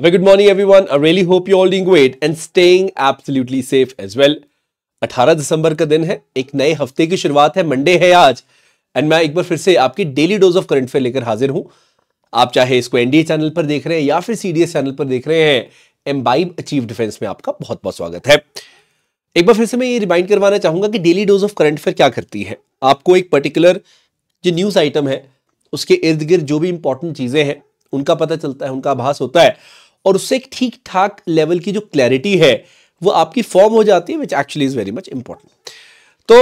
A very good morning, everyone. I really hope you're holding weight and staying absolutely safe as well. 18 दिसंबर का दिन है एक नए हफ्ते की शुरुआत है मंडे है आज एंड मैं एक बार फिर से आपकी daily dose of current affair लेकर हाजिर हूं आप चाहे इसको एनडीए चैनल पर देख रहे हैं या फिर सीडीएस चैनल पर देख रहे हैं एम्बाइब अचीव डिफेंस में आपका बहुत बहुत स्वागत है एक बार फिर से मैं ये रिमाइंड करवाना चाहूंगा कि daily dose of current affair क्या करती है आपको एक पर्टिकुलर जो न्यूज आइटम है उसके इर्द गिर्द जो भी इंपॉर्टेंट चीजें हैं उनका पता चलता है उनका आभास होता है और उससे एक ठीक ठाक लेवल की जो क्लैरिटी है वो आपकी फॉर्म हो जाती है which actually is very much important तो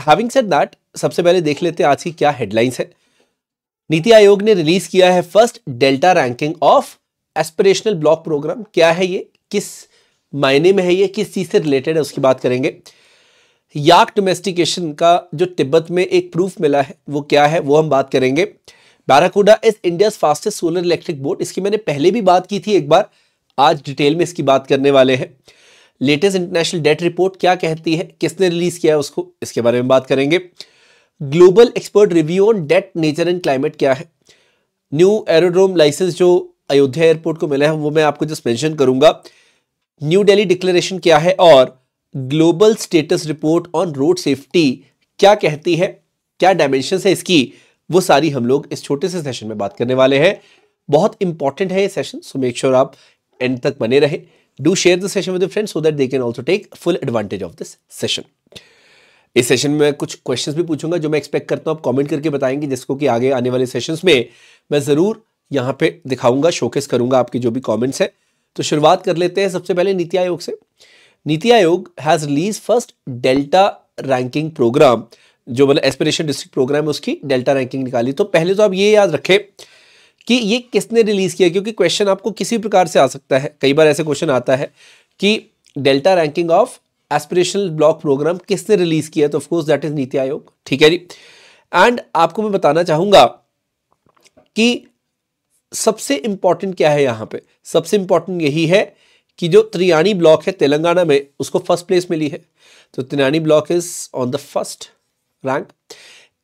हैविंग सेड दैट सबसे पहले देख लेते हैं आज की क्या हेडलाइंस है नीति आयोग ने रिलीज किया है first delta ranking of aspirational block program क्या है ये किस मायने में है ये किस चीज़ से रिलेटेड है उसकी बात करेंगे याक डोमेस्टिकेशन का जो तिब्बत में एक प्रूफ मिला है वो क्या है वो हम बात करेंगे barracuda is India fastest solar electric boat इसकी मैंने पहले भी बात की थी एक बार आज डिटेल में इसकी बात करने वाले हैं लेटेस्ट इंटरनेशनल डेट रिपोर्ट क्या कहती है किसने रिलीज किया है उसको इसके बारे में बात करेंगे global expert review on debt nature and climate क्या है न्यू एरोड्रोम लाइसेंस जो अयोध्या एयरपोर्ट को मिला है वो मैं आपको जस्ट मैंशन करूंगा न्यू डेली डिक्लेरेशन क्या है और global status report on road safety क्या कहती है क्या डायमेंशन है इसकी वो सारी हम लोग इस छोटे से सेशन में बात करने वाले हैं बहुत इंपॉर्टेंट है ये सेशन सो मेक श्योर आप एंड तक बने रहे do share the session with friends so that they can also take full advantage of this session इस सेशन में मैं कुछ क्वेश्चंस भी पूछूंगा जो मैं एक्सपेक्ट करता हूं आप कमेंट करके बताएंगे जिसको कि आगे आने वाले सेशंस में मैं ज़रूर यहां पे दिखाऊंगा शोकेस करूंगा आपके जो भी कमेंट्स हैं तो शुरुआत कर लेते हैं सबसे पहले नीति आयोग से NITI Aayog has release first delta ranking program जो मतलब एस्पिरेशन डिस्ट्रिक्ट प्रोग्राम है उसकी डेल्टा रैंकिंग निकाली तो पहले तो आप ये याद रखें कि ये किसने रिलीज़ किया क्योंकि क्वेश्चन आपको किसी प्रकार से आ सकता है कई बार ऐसे क्वेश्चन आता है कि delta ranking of aspirational block program किसने रिलीज़ किया तो ऑफकोर्स दैट इज़ नीति आयोग ठीक है जी एंड आपको मैं बताना चाहूँगा कि सबसे इम्पॉर्टेंट क्या है यहाँ पे सबसे इम्पॉर्टेंट यही है कि जो त्रियाणी ब्लॉक है तेलंगाना में उसको फर्स्ट प्लेस मिली है तो Triyani block is on the first rank.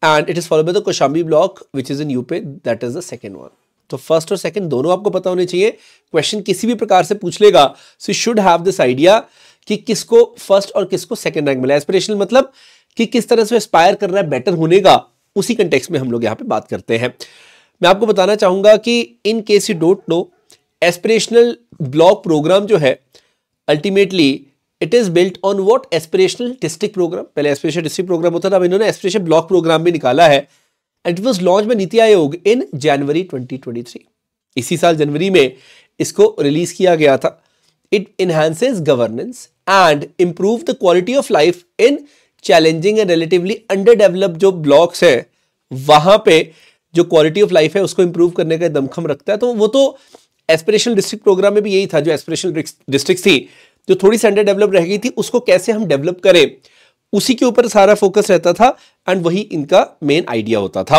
And it is followed by the Koshambi block, which is in UP. That is the second one. तो फर्स्ट और सेकंड दोनों आपको पता होने चाहिए क्वेश्चन किसी भी प्रकार से पूछ लेगा so should have this idea कि किसको फर्स्ट और किसको सेकंड रैंक मिला एस्पिरेशनल मतलब कि किस तरह से एस्पायर कर रहा है बेटर होने का उसी कंटेक्स में हम लोग यहाँ पे बात करते हैं मैं आपको बताना चाहूंगा कि in case you don't know aspirational block program जो है ultimately it is built on what aspirational district program पहले एस्पिरेशन डिस्ट्रिक्ट प्रोग्राम होता था अब इन्होंने एस्पिरेशन ब्लॉक प्रोग्राम भी निकाला है एंड इट वॉज लॉन्च में नीति आयोग इन जनवरी 2023 इसी साल जनवरी में इसको रिलीज किया गया था it enhances governance and improve the quality of life in challenging and relatively under develop जो ब्लॉक्स हैं वहाँ पे जो क्वालिटी ऑफ लाइफ है उसको इम्प्रूव करने का दमखम रखता है तो वो तो एस्पिरेशनल डिस्ट्रिक्ट प्रोग्राम में भी यही था जो एस्पिरेशनल डिस्ट्रिक्ट थी जो थोड़ी सी अंडर डेवलप रह गई थी उसको कैसे हम डेवलप करें उसी के ऊपर सारा फोकस रहता था एंड वही इनका मेन आइडिया होता था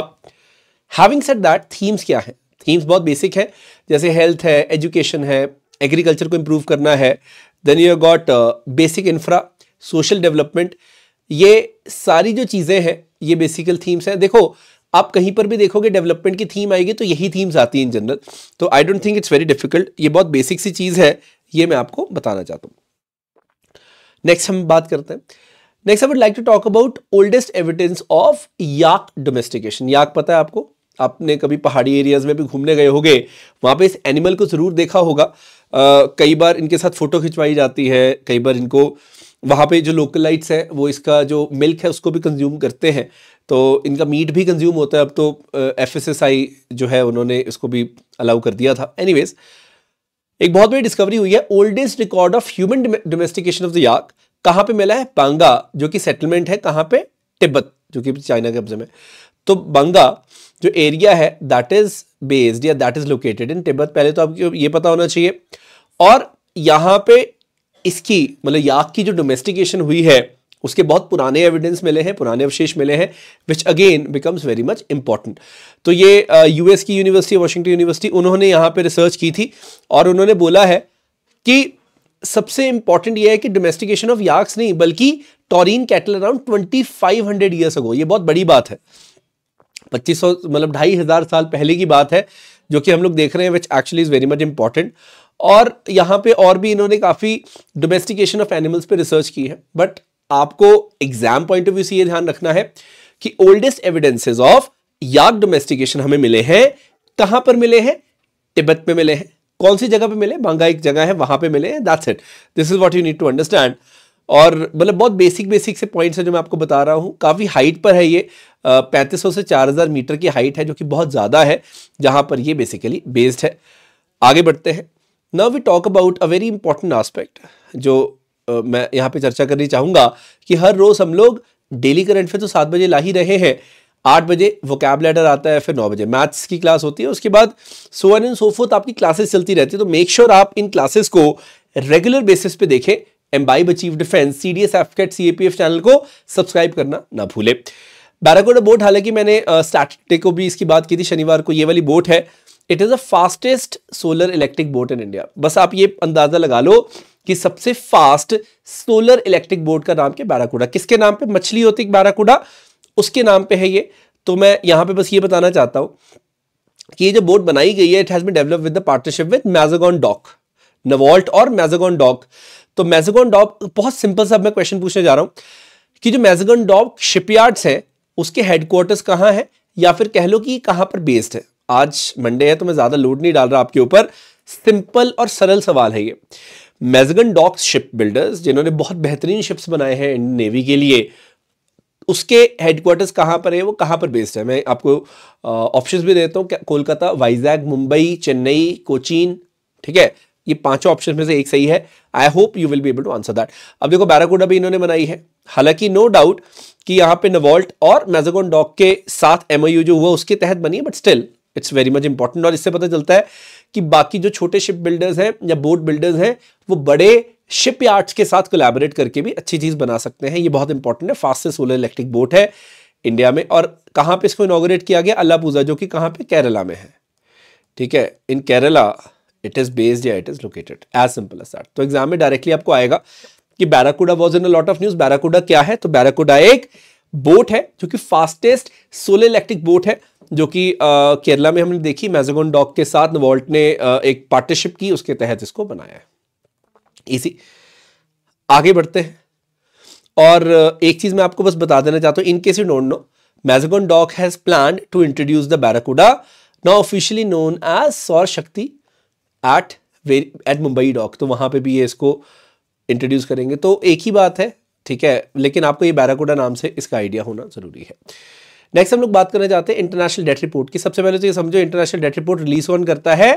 हैविंग सेट दैट थीम्स क्या है थीम्स बहुत बेसिक है जैसे हेल्थ है एजुकेशन है एग्रीकल्चर को इम्प्रूव करना है then you got basic infra social development ये सारी जो चीज़ें हैं ये बेसिकल थीम्स हैं देखो आप कहीं पर भी देखोगे डेवलपमेंट की थीम आएगी तो यही थीम्स आती हैं इन जनरल तो I don't think it's very difficult ये बहुत बेसिक सी चीज़ है ये मैं आपको बताना चाहता हूँ नेक्स्ट हम बात करते हैं next I would like to talk about oldest evidence of yak domestication yak पता है आपको आपने कभी पहाड़ी एरियाज में भी घूमने गए होंगे वहां पे इस एनिमल को ज़रूर देखा होगा आ, कई बार इनके साथ फ़ोटो खिंचवाई जाती है कई बार इनको वहाँ पे जो लोकल लाइट्स हैं वो इसका जो मिल्क है उसको भी कंज्यूम करते हैं तो इनका मीट भी कंज्यूम होता है अब तो एफ uh, जो है उन्होंने इसको भी अलाउ कर दिया था वेज एक बहुत बड़ी डिस्कवरी हुई है oldest record of human domestication of the yak कहाँ पे मिला है बांगा जो कि सेटलमेंट है कहां पे तिब्बत जो कि चाइना के कब्जे में तो बांगा जो एरिया है दैट इज बेस्ड या that is located in Tibet पहले तो आपको ये पता होना चाहिए और यहां पे इसकी मतलब याक की जो डोमेस्टिकेशन हुई है उसके बहुत पुराने एविडेंस मिले हैं पुराने अवशेष मिले हैं which again becomes very much important तो ये यूएस uh, की यूनिवर्सिटी वॉशिंगटन यूनिवर्सिटी उन्होंने यहाँ पे रिसर्च की थी और उन्होंने बोला है कि सबसे इंपॉर्टेंट ये है कि डोमेस्टिकेशन ऑफ याक्स नहीं बल्कि taurine cattle around twenty five hundred years ago ये बहुत बड़ी बात है पच्चीस सौ मतलब ढाई हज़ार साल पहले की बात है जो कि हम लोग देख रहे हैं which actually is very much important और यहाँ पे और भी इन्होंने काफ़ी डोमेस्टिकेशन ऑफ एनिमल्स पे रिसर्च की है बट आपको एग्जाम पॉइंट ऑफ व्यू से यह ध्यान रखना है कि oldest evidences of yak domestication हमें मिले हैं कहां पर मिले हैं तिब्बत में मिले हैं कौन सी जगह पे मिले बांगा एक जगह है वहां पे मिले हैं that's it this is what you need to understand और मतलब बहुत बेसिक बेसिक से पॉइंट्स हैं जो मैं आपको बता रहा हूँ काफ़ी हाइट पर है ये पैंतीस से 4000 मीटर की हाइट है जो कि बहुत ज़्यादा है जहाँ पर ये बेसिकली बेस्ड है आगे बढ़ते हैं now we talk about a very important aspect जो मैं यहाँ पे चर्चा करनी चाहूँगा कि हर रोज़ हम लोग डेली करंट पे तो सात बजे ला ही रहे हैं आठ बजे वोकैब लेटर आता है फिर नौ बजे मैथ्स की क्लास होती है उसके बाद सो एन एंड सोफोत आपकी क्लासेस चलती रहती है तो मेक श्योर sure आप इन क्लासेस को रेगुलर बेसिस पे देखें Embibe achieve defence C D S F CAT C A P F channel को सब्सक्राइब करना ना भूले बैराकोडा बोट हालांकि मैंने स्टैटे को भी इसकी बात की थी शनिवार को ये वाली बोट है it is the fastest solar electric boat in India बस आप ये अंदाज़ा लगा लो कि सबसे फास्ट सोलर इलेक्ट्रिक बोर्ड का नाम क्या बाराकूडा किसके नाम पे मछली होती है बाराकूडा उसके नाम पे है ये तो मैं यहां पे बस ये बताना चाहता हूं कि ये जो बोर्ड बनाई गई है it has been develop with the partnership with Mazagon dock Navalt और मैजोगॉन डॉक तो मैजोगॉन डॉक बहुत सिंपल सा मैं क्वेश्चन पूछने जा रहा हूं कि जो मैजोगॉन डॉक शिपयार्ड्स है उसके हेडक्वार्टर्स कहां है या फिर कह लो कि कहां पर बेस्ड है आज मंडे है तो मैं ज़्यादा लोड नहीं डाल रहा आपके ऊपर सिंपल और सरल सवाल है ये मेजगन डॉक्स शिप बिल्डर्स जिन्होंने बहुत बेहतरीन शिप्स बनाए हैं इंडियन नेवी के लिए उसके हेडक्वार्टर्स कहाँ पर है वो कहाँ पर बेस्ड है मैं आपको ऑप्शन भी देता हूँ कोलकाता वाइजैग मुंबई चेन्नई कोचीन ठीक है ये पांचों ऑप्शन में से एक सही है I hope you will be able to answer that अब देखो बैराकोडा भी इन्होंने बनाई है हालांकि नो डाउट कि यहाँ पे नवॉल्ट और मेजगोन डॉक के साथ एमओयू जो हुआ उसके तहत बनी है but still it's very much important और इससे पता चलता है कि बाकी जो छोटे शिप बिल्डर्स हैं या बोट बिल्डर्स हैं वो बड़े शिप यार्ड्स के साथ कोलैबोरेट करके भी अच्छी चीज़ बना सकते हैं ये बहुत इंपॉर्टेंट है फास्टेस्ट सोलर इलेक्ट्रिक बोट है इंडिया में और कहाँ पर इसको इनाग्रेट किया गया अल्लापूजा जो कि कहाँ पर केरला में है ठीक है in Kerala it is based या it is located as simple as that तो एग्जाम में डायरेक्टली आपको आएगा कि barracuda was in a lot of news barracuda क्या है तो बैराकुडा एक बोट है जो कि फास्टेस्ट सोलर इलेक्ट्रिक बोट है जो कि केरला में हमने देखी मैजोगन डॉक के साथ वॉल्ट ने आ, एक पार्टनरशिप की उसके तहत इसको बनाया है इसी आगे बढ़ते हैं और एक चीज़ मैं आपको बस बता देना चाहता हूं in case you don't know Mazagon dock has plan to introduce the barracuda now officially known as Saur Shakti eight eight Mumbai dock तो वहां पे भी ये इसको इंट्रोड्यूस करेंगे तो एक ही बात है ठीक है लेकिन आपको ये बैराकोडा नाम से इसका आइडिया होना ज़रूरी है नेक्स्ट हम लोग बात करने जाते हैं इंटरनेशनल डेट रिपोर्ट की सबसे पहले तो ये समझो international debt report release on करता है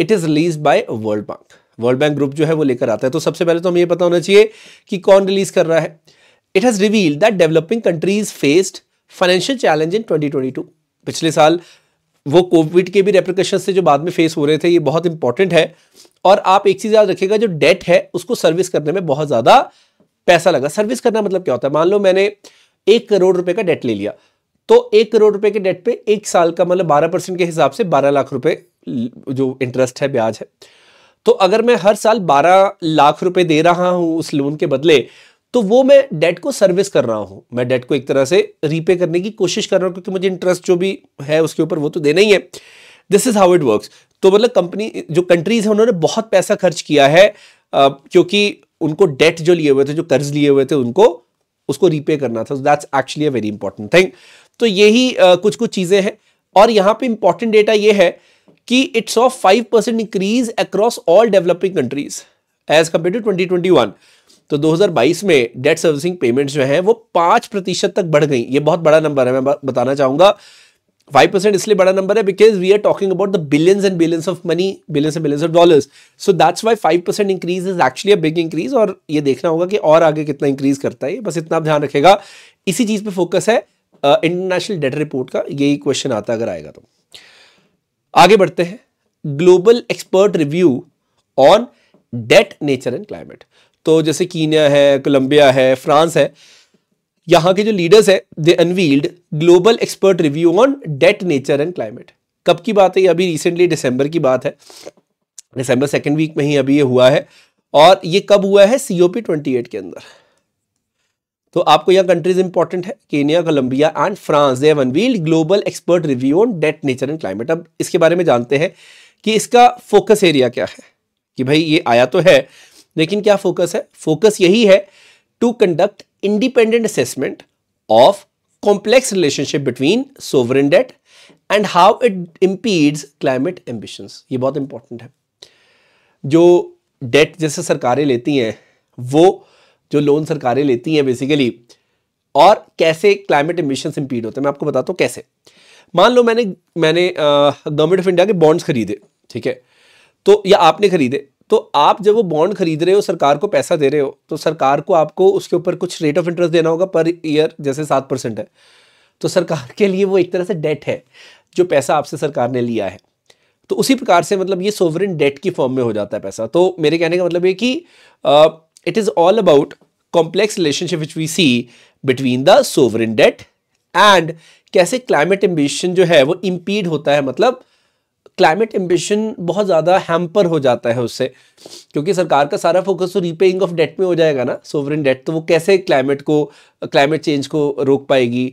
it is release by world bank world bank group जो है वो लेकर आता है तो सबसे पहले तो हमें ये पता होना चाहिए कि कौन रिलीज कर रहा है it has reveal that developing countries faced financial challenge in twenty पिछले साल वो कोविड के भी रेप्रिकॉशन से जो बाद में फेस हो रहे थे ये बहुत इंपॉर्टेंट है और आप एक चीज़ याद रखिएगा जो डेट है उसको सर्विस करने में बहुत ज़्यादा पैसा लगा सर्विस करना मतलब क्या होता है मान लो मैंने एक करोड़ रुपए का डेट ले लिया तो एक करोड़ रुपए के डेट पे एक साल का मतलब बारह परसेंट के हिसाब से बारह लाख रुपए जो इंटरेस्ट है ब्याज है तो अगर मैं हर साल बारह लाख रुपए दे रहा हूं उस लोन के बदले तो वो मैं डेट को सर्विस कर रहा हूं मैं डेट को एक तरह से रीपे करने की कोशिश कर रहा हूं क्योंकि मुझे इंटरेस्ट जो भी है उसके ऊपर वो तो देना ही है this is how it work तो मतलब कंपनी जो कंट्रीज है उन्होंने बहुत पैसा खर्च किया है क्योंकि उनको डेट जो लिए हुए थे जो कर्ज लिए हुए थे उनको उसको रीपे करना था that's actually a very important thing तो यही कुछ कुछ चीज़ें हैं और यहां पे इंपॉर्टेंट डेटा ये है कि it's of five percent increase across all developing countries as compare to twenty twenty one तो 2022 में डेट सर्विसिंग पेमेंट्स जो हैं वो पाँच प्रतिशत तक बढ़ गई ये बहुत बड़ा नंबर है मैं बताना चाहूंगा फाइव परसेंट इसलिए बड़ा नंबर है because we are talking about the billions and billions of money billions and billions of dollars so that's why five percent increase is actually a big increase और ये देखना होगा कि और आगे कितना इंक्रीज करता है बस इतना ध्यान रखेगा इसी चीज़ पे फोकस है इंटरनेशनल डेटा रिपोर्ट का यही क्वेश्चन आता अगर आएगा तो आगे बढ़ते हैं global expert review on debt nature and climate तो जैसे कीनिया है कोलंबिया है फ्रांस है यहां के जो लीडर्स है they unveiled global expert review on debt nature and climate कब की बात है अभी रिसेंटली डिसंबर की बात है दिसंबर सेकेंड वीक में ही अभी ये हुआ है और ये कब हुआ है सीओपी ट्वेंटी एट के अंदर तो आपको यहाँ कंट्रीज इंपॉर्टेंट है Kenya Colombia and France they one unveiled global expert review on debt nature and climate अब इसके बारे में जानते हैं कि इसका फोकस एरिया क्या है कि भाई ये आया तो है लेकिन क्या फोकस है फोकस यही है to conduct independent assessment of complex relationship between sovereign debt and how it impedes climate ambitions ये बहुत इंपॉर्टेंट है जो डेट जैसे सरकारें लेती हैं वो जो लोन सरकारें लेती हैं बेसिकली और कैसे क्लाइमेट इमिशन इम्पीड होते हैं मैं आपको बताता हूँ कैसे मान लो मैंने मैंने गवर्नमेंट ऑफ इंडिया के बॉन्ड्स खरीदे ठीक है तो या आपने खरीदे तो आप जब वो बॉन्ड खरीद रहे हो सरकार को पैसा दे रहे हो तो सरकार को आपको उसके ऊपर कुछ रेट ऑफ इंटरेस्ट देना होगा पर ईयर जैसे सात परसेंट है तो सरकार के लिए वो एक तरह से डेट है जो पैसा आपसे सरकार ने लिया है तो उसी प्रकार से मतलब ये सोवरेन डेट की फॉर्म में हो जाता है पैसा तो मेरे कहने का मतलब ये कि it is all about complex relationship which we see between the sovereign debt and कैसे climate ambition जो है वो impede होता है मतलब क्लाइमेट एम्बिशन बहुत ज़्यादा हैम्पर हो जाता है उससे क्योंकि सरकार का सारा फोकस तो रीपेइंग ऑफ डेट में हो जाएगा ना सोवरेन डेट तो वो कैसे क्लाइमेट को क्लाइमेट चेंज को रोक पाएगी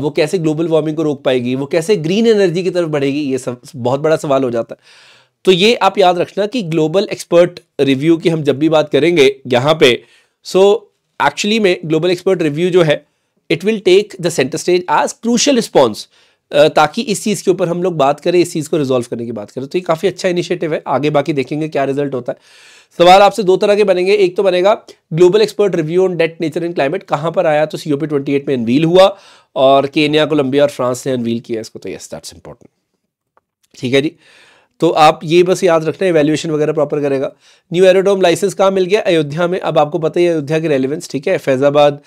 वो कैसे ग्लोबल वार्मिंग को रोक पाएगी वो कैसे ग्रीन एनर्जी की तरफ बढ़ेगी ये सब बहुत बड़ा सवाल हो जाता है तो ये आप याद रखना कि ग्लोबल एक्सपर्ट रिव्यू की हम जब भी बात करेंगे यहाँ पे सो so, एक्चुअली में ग्लोबल एक्सपर्ट रिव्यू जो है it will take the centre stage as crucial response ताकि इस चीज़ के ऊपर हम लोग बात करें इस चीज़ को रिजोल्व करने की बात करें तो ये काफ़ी अच्छा इनिशिएटिव है आगे बाकी देखेंगे क्या रिजल्ट होता है सवाल आपसे दो तरह के बनेंगे एक तो बनेगा global expert review on debt nature and climate कहाँ पर आया तो सीओपी ट्वेंटी एट में अनवील हुआ और केनिया कोलंबिया और फ्रांस ने अनवील किया इसको तो ये दैट्स इंपॉर्टेंट ठीक है जी तो आप ये बस याद रखना वैल्यूएशन वगैरह प्रॉपर करेगा न्यू एरोडोम लाइसेंस कहाँ मिल गया अयोध्या में अब आपको पता ही अयोध्या की रेलिवेंस ठीक है फैज़ाबाद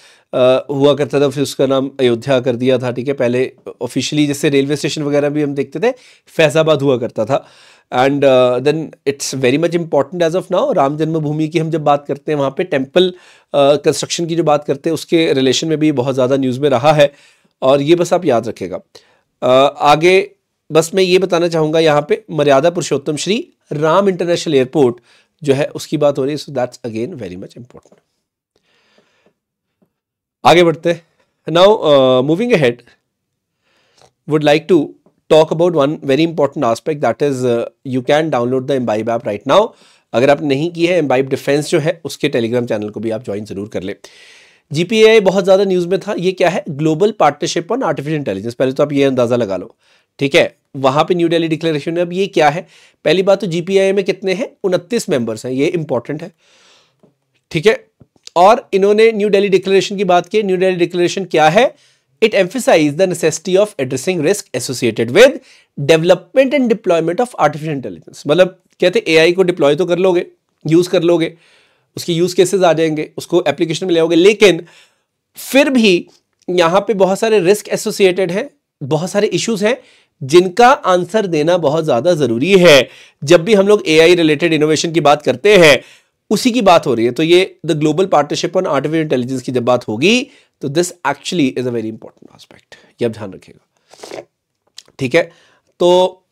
हुआ करता था फिर उसका नाम अयोध्या कर दिया था ठीक है पहले ऑफिशियली जैसे रेलवे स्टेशन वगैरह भी हम देखते थे फैज़ाबाद हुआ करता था and then it's very much important as of now Ram Janmabhoomi की हम जब बात करते हैं वहाँ पर टेम्पल कंस्ट्रक्शन uh, की जो बात करते हैं उसके रिलेशन में भी बहुत ज़्यादा न्यूज़ में रहा है और ये बस आप याद रखेगा uh, आगे बस मैं ये बताना चाहूँगा यहाँ पे मर्यादा पुरुषोत्तम श्री राम इंटरनेशनल एयरपोर्ट जो है उसकी बात हो रही है so that's again very much important आगे बढ़ते हैं now moving ahead would like to talk about one very important aspect that is you can download the Embibe app right now अगर आप नहीं किए हैं एम्बाइब डिफेंस जो है उसके टेलीग्राम चैनल को भी आप ज्वाइन जरूर कर ले जीपीआई बहुत ज़्यादा न्यूज़ में था ये क्या है global partnership on artificial intelligence पहले तो आप ये अंदाज़ा लगा लो ठीक है वहां पे न्यू दिल्ली डिक्लेरेशन में अब ये क्या है पहली बात तो जीपीआई में कितने हैं उनतीस मेंबर्स हैं ये इंपॉर्टेंट है ठीक है और इन्होंने न्यू दिल्ली डिक्लेरेशन की बात की न्यू दिल्ली डिक्लेरेशन क्या है it emphasize the necessity of addressing risk associated with development and deployment of artificial intelligence मतलब कहते ए को डिप्लॉय तो कर लोगे यूज़ कर लोगे उसके यूज़ केसेस आ जाएंगे उसको एप्लीकेशन में ले आओगे लेकिन फिर भी यहां पे बहुत सारे रिस्क एसोसिएटेड हैं बहुत सारे इश्यूज हैं जिनका आंसर देना बहुत ज़्यादा ज़रूरी है जब भी हम लोग ए रिलेटेड इनोवेशन की बात करते हैं उसी की बात हो रही है तो ये the global partnership on artificial intelligence की जब बात होगी तो this actually is a very important aspect ये आप ध्यान रखिएगा ठीक है तो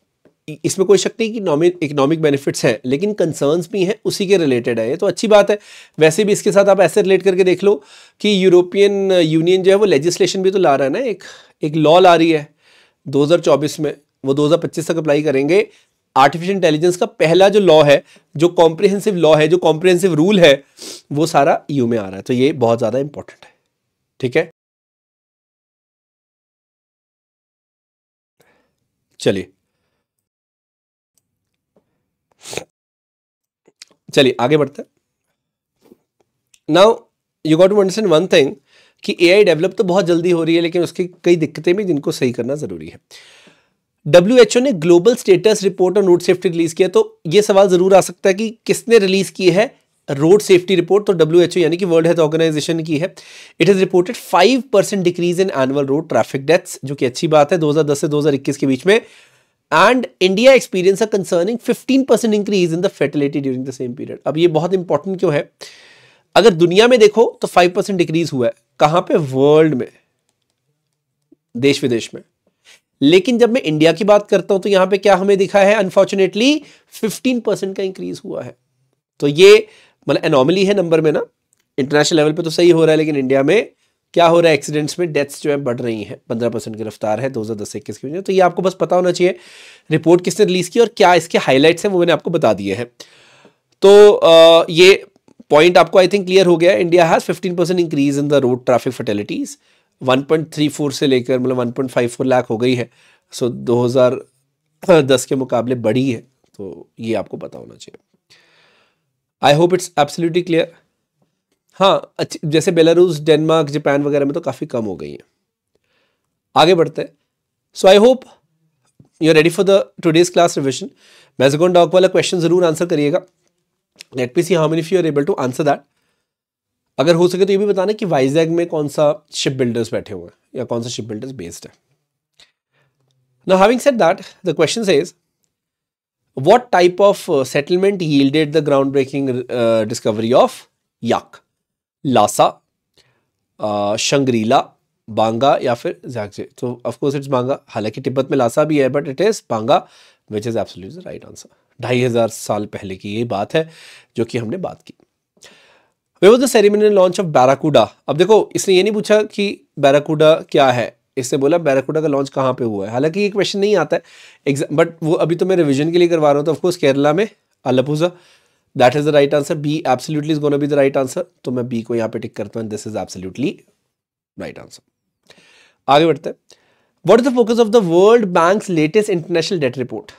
इसमें कोई शक नहीं कि इकोनॉमिक इकोनॉमिक बेनिफिट्स हैं लेकिन कंसर्न्स भी हैं उसी के रिलेटेड है ये तो अच्छी बात है वैसे भी इसके साथ आप ऐसे रिलेट करके देख लो कि यूरोपियन यूनियन जो है वो लेजिस्लेशन भी तो ला रहा है ना एक एक लॉ ला रही है 2024 में वो 2025 तक अप्लाई करेंगे आर्टिफिशियल इंटेलिजेंस का पहला जो लॉ है जो कॉम्प्रिहेंसिव लॉ है जो कॉम्प्रिहेंसिव रूल है वो सारा यू में आ रहा है तो ये बहुत ज़्यादा इंपॉर्टेंट है ठीक है चलिए चलिए आगे बढ़ते हैं now you got to understand one thing कि एआई डेवलप तो बहुत जल्दी हो रही है लेकिन उसकी कई दिक्कतें भी जिनको सही करना ज़रूरी है डब्ल्यू ने ग्लोबल स्टेटस रिपोर्ट और रोड सेफ्टी रिलीज़ किया तो ये सवाल ज़रूर आ सकता है कि किसने रिलीज़ की है रोड सेफ्टी रिपोर्ट तो डब्ल्यू यानी कि वर्ल्ड हेल्थ ऑर्गेनाइजेशन की है it is reported five percent decrease in annual road traffic deaths जो कि अच्छी बात है 2010 से 2021 के बीच में and India experience a concerning 15 percent increase in the fertility during the same period अब ये बहुत इंपॉर्टेंट क्यों है अगर दुनिया में देखो तो फाइव परसेंट डिक्रीज हुआ है कहां पे वर्ल्ड में देश विदेश में लेकिन जब मैं इंडिया की बात करता हूं तो यहां पे क्या हमें दिखा है अनफॉर्चुनेटली फिफ्टीन परसेंट का इंक्रीज हुआ है तो ये मतलब एनॉमली है नंबर में ना इंटरनेशनल लेवल पे तो सही हो रहा है लेकिन इंडिया में क्या हो रहा है एक्सीडेंट्स में डेथ्स जो है बढ़ रही हैं पंद्रह परसेंट की रफ्तार है दो हज़ार दस इक्कीस की तो ये आपको बस पता होना चाहिए रिपोर्ट किसने रिलीज़ की और क्या इसके हाईलाइट्स हैं वो मैंने आपको बता दिए हैं तो आ, ये पॉइंट आपको आई थिंक क्लियर हो गया India has fifteen percent increase in the road traffic fatalities 1.34 से लेकर मतलब 1.54 लाख हो गई है सो so, 2010 के मुकाबले बढ़ी है तो ये आपको पता होना चाहिए I hope it's absolutely clear हाँ अच्छी जैसे बेलारूस डेनमार्क जापान वगैरह में तो काफ़ी कम हो गई हैं आगे बढ़ते हैं so I hope you are ready for the today's class revision Mazagon dock वाला क्वेश्चन ज़रूर आंसर करिएगा let me see how many you are able to answer that अगर हो सके तो ये भी बताना कि वाइजैग में कौन सा शिप बिल्डर्स बैठे हुए हैं या कौन सा शिप बिल्डर्स बेस्ड है now having said that the question is what type of settlement yielded the ground breaking discovery of yak Lhasa Shangrila Banga या फिर जैकजे तो ऑफकोर्स इट्स बांगा हालांकि तिब्बत में लासा भी है but it is Banga which is absolute right answer ढाई हज़ार साल पहले की ये बात है जो कि हमने बात की वे वो the ceremony launch of Barracuda अब देखो इसने ये नहीं पूछा कि बैराकूडा क्या है इसने बोला बैराकूडा का लॉन्च कहाँ पे हुआ है हालांकि ये क्वेश्चन नहीं आता है बट वो अभी तो मैं रिविजन के लिए करवा रहा हूँ तो ऑफकोर्स केरला में Alappuzha that is the right answer B absolutely is gonna be the right answer तो मैं बी को यहाँ पे टिक करता हूँ this is absolutely right answer आगे बढ़ते हैं what is the focus of the World Bank latest international debt report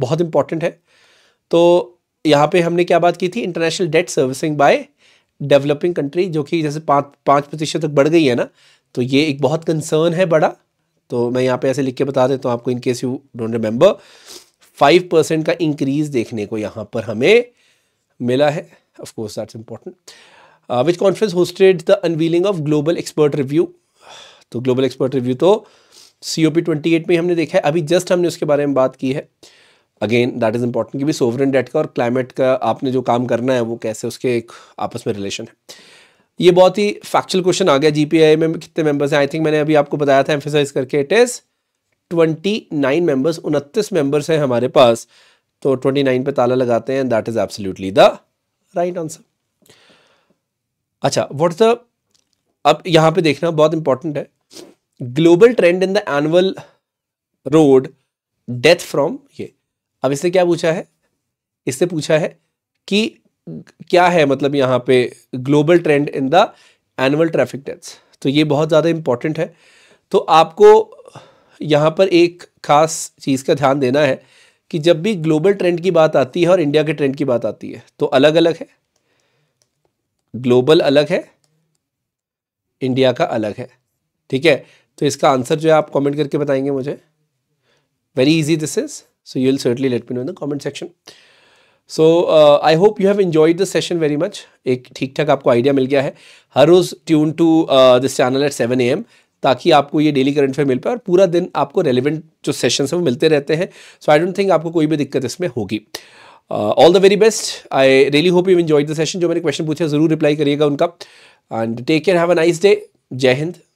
बहुत इंपॉर्टेंट है तो यहाँ पे हमने क्या बात की थी international debt servicing by developing country जो कि जैसे पाँच पाँच प्रतिशत तक बढ़ गई है ना तो ये एक बहुत कंसर्न है बड़ा तो मैं यहाँ पे ऐसे लिख के बता देता तो हूँ आपको in case you don't remember five percent का इंक्रीज देखने को यहाँ पर हमें मिला है of course that's important which conference hosted the unveiling of global expert review तो ग्लोबल एक्सपर्ट रिव्यू तो C O P twenty eight में हमने देखा है अभी जस्ट हमने उसके बारे में बात की है अगेन दैट इज़ इंपॉर्टेंट कि सोवरेन डेट का और क्लाइमेट का आपने जो काम करना है वो कैसे उसके एक आपस में रिलेशन है ये बहुत ही फैक्चुअल क्वेश्चन आ गया आई में कितने मेंबर्स हैं आई थिंक मैंने अभी आपको बताया था एम्फेसाइज करके it is twenty nine members उनतीस मेम्बर्स हैं हमारे पास तो ट्वेंटी नाइन पर ताला लगाते हैं that is absolutely the right answer अच्छा वॉट द अब यहाँ पे देखना बहुत इंपॉर्टेंट है global trend in the annual road death from ये अब इससे क्या पूछा है इससे पूछा है कि क्या है मतलब यहाँ पे global trend in the annual traffic deaths तो ये बहुत ज़्यादा इम्पॉर्टेंट है तो आपको यहाँ पर एक ख़ास चीज़ का ध्यान देना है कि जब भी ग्लोबल ट्रेंड की बात आती है और इंडिया के ट्रेंड की बात आती है तो अलग अलग है ग्लोबल अलग है इंडिया का अलग है ठीक है तो इसका आंसर जो है आप कमेंट करके बताएंगे मुझे very easy this is So you'll certainly let me know in the comment section. So I hope you have enjoyed the session very much एक ठीक ठाक आपको आइडिया मिल गया है हर रोज़ tune to this channel at seven A M ताकि आपको ये डेली करंट अफेयर मिल पाए और पूरा दिन आपको रेलिवेंट जो सेशन हैं वो मिलते रहते हैं सो आई डोंट थिंक आपको कोई भी दिक्कत इसमें होगी all the very best I really hope you enjoy the session जो मैंने क्वेश्चन पूछा जरूर रिप्लाई करिएगा उनका and take care have a nice day जय हिंद